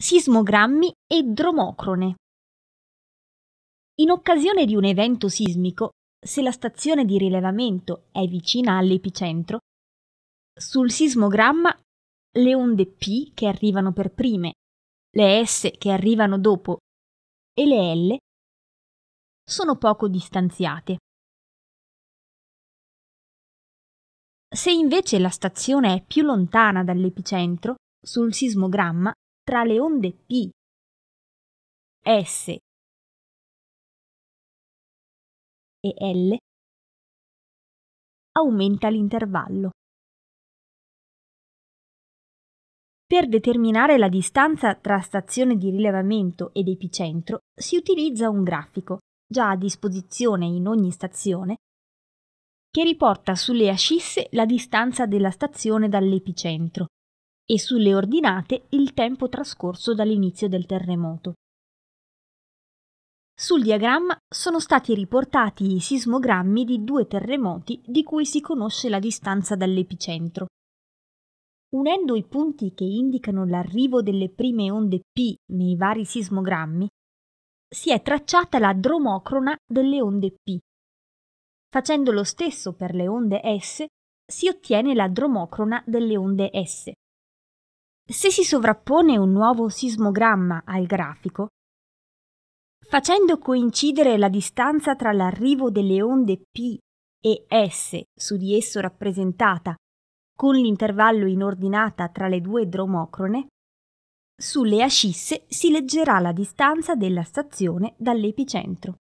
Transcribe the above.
sismogrammi e dromocrone. In occasione di un evento sismico, se la stazione di rilevamento è vicina all'epicentro, sul sismogramma le onde P che arrivano per prime, le S che arrivano dopo e le L sono poco distanziate. Se invece la stazione è più lontana dall'epicentro, sul sismogramma tra le onde P, S e L, aumenta l'intervallo. Per determinare la distanza tra stazione di rilevamento ed epicentro si utilizza un grafico, già a disposizione in ogni stazione, che riporta sulle ascisse la distanza della stazione dall'epicentro e sulle ordinate il tempo trascorso dall'inizio del terremoto. Sul diagramma sono stati riportati i sismogrammi di due terremoti di cui si conosce la distanza dall'epicentro. Unendo i punti che indicano l'arrivo delle prime onde P nei vari sismogrammi, si è tracciata la dromocrona delle onde P. Facendo lo stesso per le onde S, si ottiene la dromocrona delle onde S se si sovrappone un nuovo sismogramma al grafico, facendo coincidere la distanza tra l'arrivo delle onde P e S su di esso rappresentata con l'intervallo in ordinata tra le due dromocrone, sulle ascisse si leggerà la distanza della stazione dall'epicentro.